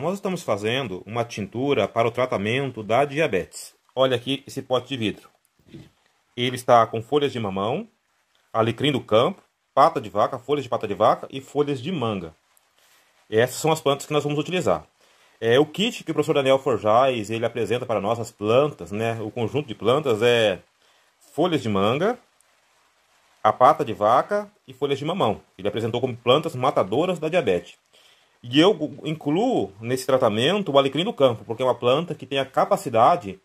nós estamos fazendo uma tintura para o tratamento da diabetes. Olha aqui esse pote de vidro. Ele está com folhas de mamão, alecrim do campo, pata de vaca, folhas de pata de vaca e folhas de manga. Essas são as plantas que nós vamos utilizar. É, o kit que o professor Daniel Forjais ele apresenta para nós as plantas, né? O conjunto de plantas é folhas de manga, a pata de vaca e folhas de mamão. Ele apresentou como plantas matadoras da diabetes. E eu incluo nesse tratamento o alecrim do campo, porque é uma planta que tem a capacidade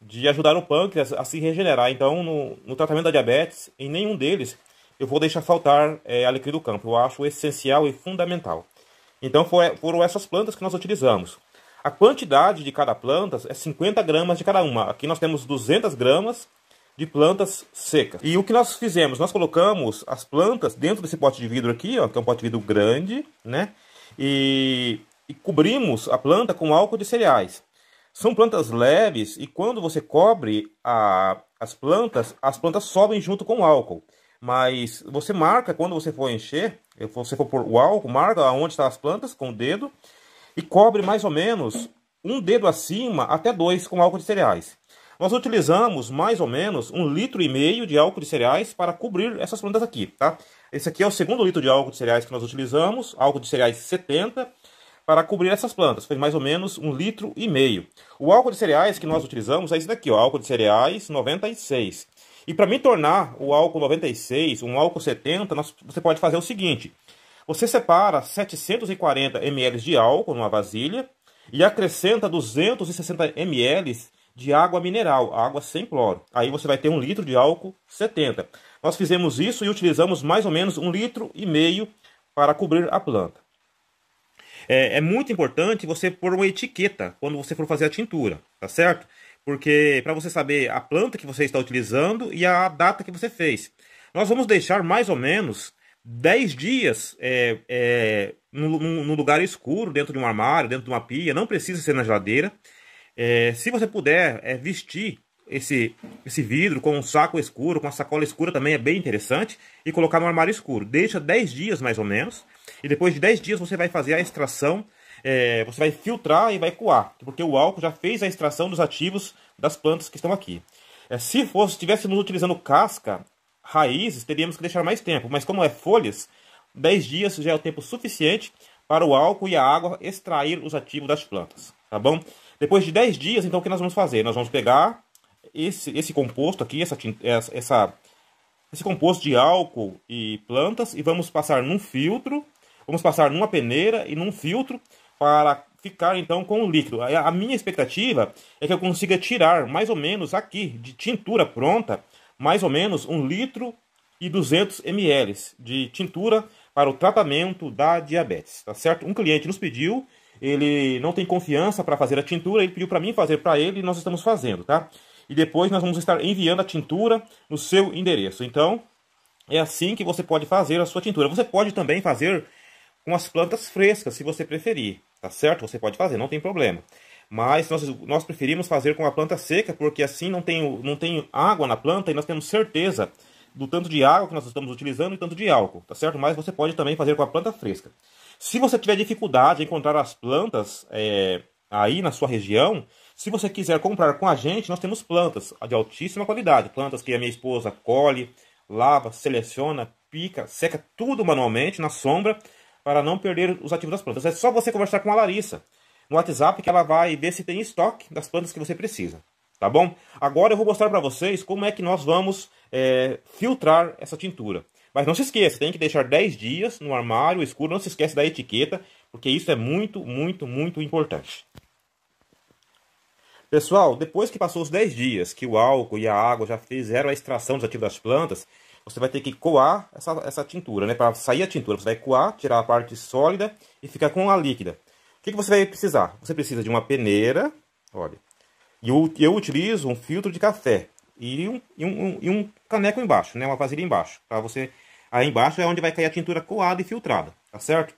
de ajudar o pâncreas a se regenerar. Então, no, no tratamento da diabetes, em nenhum deles eu vou deixar faltar é, alecrim do campo. Eu acho essencial e fundamental. Então, foram essas plantas que nós utilizamos. A quantidade de cada planta é 50 gramas de cada uma. Aqui nós temos 200 gramas de plantas secas. E o que nós fizemos? Nós colocamos as plantas dentro desse pote de vidro aqui, ó, que é um pote de vidro grande, né? e, e cobrimos a planta com álcool de cereais. São plantas leves e quando você cobre a, as plantas, as plantas sobem junto com o álcool. Mas você marca quando você for encher, você for pôr o álcool, marca onde estão tá as plantas com o dedo e cobre mais ou menos um dedo acima até dois com álcool de cereais. Nós utilizamos mais ou menos um litro e meio de álcool de cereais para cobrir essas plantas aqui, tá? Esse aqui é o segundo litro de álcool de cereais que nós utilizamos, álcool de cereais 70, para cobrir essas plantas. Foi mais ou menos um litro e meio. O álcool de cereais que nós utilizamos é esse daqui, ó, álcool de cereais 96. E para me tornar o álcool 96, um álcool 70, nós, você pode fazer o seguinte. Você separa 740 ml de álcool numa vasilha e acrescenta 260 ml de água mineral, água sem cloro. Aí você vai ter um litro de álcool 70. Nós fizemos isso e utilizamos mais ou menos um litro e meio para cobrir a planta. É, é muito importante você pôr uma etiqueta quando você for fazer a tintura, tá certo? Porque para você saber a planta que você está utilizando e a data que você fez. Nós vamos deixar mais ou menos 10 dias é, é, num lugar escuro, dentro de um armário, dentro de uma pia, não precisa ser na geladeira é, se você puder é, vestir esse, esse vidro com um saco escuro, com uma sacola escura também é bem interessante, e colocar no armário escuro. Deixa 10 dias mais ou menos, e depois de 10 dias você vai fazer a extração, é, você vai filtrar e vai coar, porque o álcool já fez a extração dos ativos das plantas que estão aqui. É, se fosse, estivéssemos utilizando casca, raízes, teríamos que deixar mais tempo, mas como é folhas, 10 dias já é o tempo suficiente para o álcool e a água extrair os ativos das plantas, tá bom? Depois de 10 dias, então o que nós vamos fazer? Nós vamos pegar esse, esse composto aqui, essa, essa, esse composto de álcool e plantas e vamos passar num filtro, vamos passar numa peneira e num filtro para ficar então com o líquido. A minha expectativa é que eu consiga tirar mais ou menos aqui de tintura pronta, mais ou menos um litro e 200 ml de tintura para o tratamento da diabetes, tá certo? Um cliente nos pediu ele não tem confiança para fazer a tintura, ele pediu para mim fazer para ele e nós estamos fazendo, tá? E depois nós vamos estar enviando a tintura no seu endereço. Então, é assim que você pode fazer a sua tintura. Você pode também fazer com as plantas frescas, se você preferir, tá certo? Você pode fazer, não tem problema. Mas nós, nós preferimos fazer com a planta seca, porque assim não tem, não tem água na planta e nós temos certeza do tanto de água que nós estamos utilizando e tanto de álcool, tá certo? Mas você pode também fazer com a planta fresca. Se você tiver dificuldade em encontrar as plantas é, aí na sua região, se você quiser comprar com a gente, nós temos plantas de altíssima qualidade. Plantas que a minha esposa colhe, lava, seleciona, pica, seca tudo manualmente na sombra para não perder os ativos das plantas. É só você conversar com a Larissa no WhatsApp que ela vai ver se tem estoque das plantas que você precisa. Tá bom? Agora eu vou mostrar para vocês como é que nós vamos é, filtrar essa tintura. Mas não se esqueça, tem que deixar 10 dias no armário escuro, não se esqueça da etiqueta, porque isso é muito, muito, muito importante. Pessoal, depois que passou os 10 dias que o álcool e a água já fizeram a extração dos ativos das plantas, você vai ter que coar essa, essa tintura, né? Para sair a tintura, você vai coar, tirar a parte sólida e ficar com a líquida. O que, que você vai precisar? Você precisa de uma peneira, olha, e eu, eu utilizo um filtro de café e um, e um, e um caneco embaixo, né? Uma vasilha embaixo, para você Aí embaixo é onde vai cair a tintura coada e filtrada, tá certo?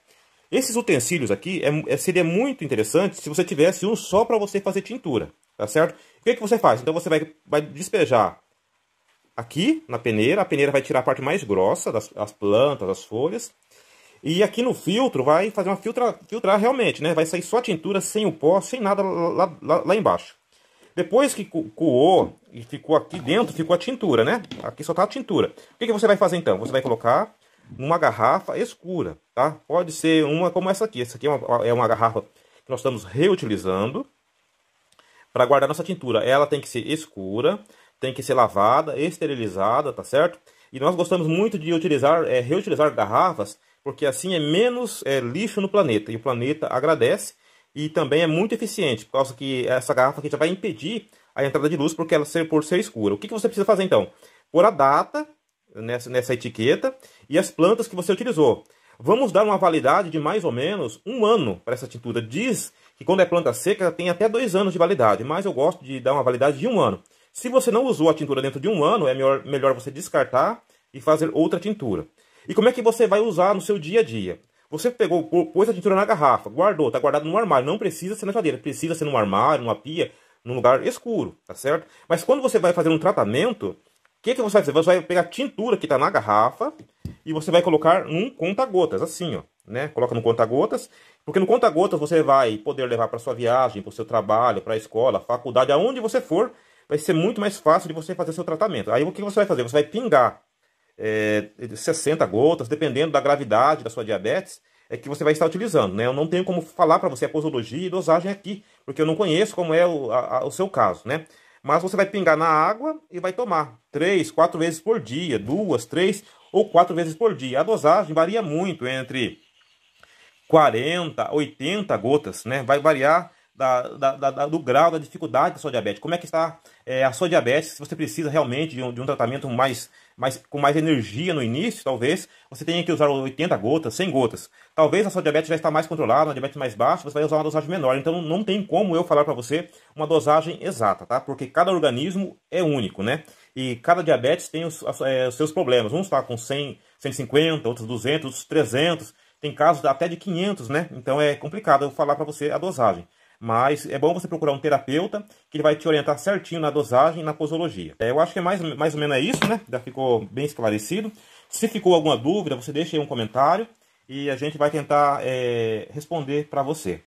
Esses utensílios aqui é, é, seria muito interessante se você tivesse um só para você fazer tintura, tá certo? O que, que você faz? Então você vai, vai despejar aqui na peneira, a peneira vai tirar a parte mais grossa das as plantas, das folhas. E aqui no filtro vai fazer uma filtra, filtrar realmente, né? Vai sair só a tintura, sem o pó, sem nada lá, lá, lá embaixo. Depois que coou e ficou aqui dentro, ficou a tintura, né? Aqui só tá a tintura. O que, que você vai fazer então? Você vai colocar numa garrafa escura, tá? Pode ser uma como essa aqui. Essa aqui é uma, é uma garrafa que nós estamos reutilizando para guardar nossa tintura. Ela tem que ser escura, tem que ser lavada, esterilizada, tá certo? E nós gostamos muito de utilizar, é, reutilizar garrafas, porque assim é menos é, lixo no planeta. E o planeta agradece e também é muito eficiente, por causa que essa garrafa aqui já vai impedir a entrada de luz porque ela ser, por ser escura. O que, que você precisa fazer então? Por a data nessa, nessa etiqueta e as plantas que você utilizou. Vamos dar uma validade de mais ou menos um ano para essa tintura. Diz que quando é planta seca ela tem até dois anos de validade, mas eu gosto de dar uma validade de um ano. Se você não usou a tintura dentro de um ano, é melhor, melhor você descartar e fazer outra tintura. E como é que você vai usar no seu dia a dia? Você pegou, pôs a tintura na garrafa, guardou, está guardado no armário. Não precisa ser na geladeira, precisa ser num armário, numa pia, num lugar escuro, tá certo? Mas quando você vai fazer um tratamento, o que, que você vai fazer? Você vai pegar a tintura que está na garrafa e você vai colocar num conta-gotas, assim, ó. Né? Coloca no conta-gotas, porque no conta-gotas você vai poder levar para sua viagem, para o seu trabalho, para a escola, faculdade, aonde você for, vai ser muito mais fácil de você fazer seu tratamento. Aí o que você vai fazer? Você vai pingar é, eh, 60 gotas, dependendo da gravidade da sua diabetes, é que você vai estar utilizando. Né? Eu não tenho como falar para você a posologia e dosagem aqui, porque eu não conheço como é o, a, o seu caso, né? Mas você vai pingar na água e vai tomar três, quatro vezes por dia, duas, três ou quatro vezes por dia. A dosagem varia muito entre 40, 80 gotas, né? Vai variar da, da, da, do grau, da dificuldade da sua diabetes. Como é que está é, a sua diabetes? Se você precisa realmente de um, de um tratamento mais, mais, com mais energia no início, talvez você tenha que usar 80 gotas, 100 gotas. Talvez a sua diabetes já está mais controlada, uma diabetes mais baixa, você vai usar uma dosagem menor. Então não tem como eu falar para você uma dosagem exata, tá? Porque cada organismo é único, né? E cada diabetes tem os, é, os seus problemas. Uns está com 100, 150, outros 200, outros 300. Tem casos até de 500, né? Então é complicado eu falar para você a dosagem mas é bom você procurar um terapeuta que ele vai te orientar certinho na dosagem e na posologia. É, eu acho que é mais, mais ou menos é isso, né? Já ficou bem esclarecido. Se ficou alguma dúvida, você deixa aí um comentário e a gente vai tentar é, responder para você.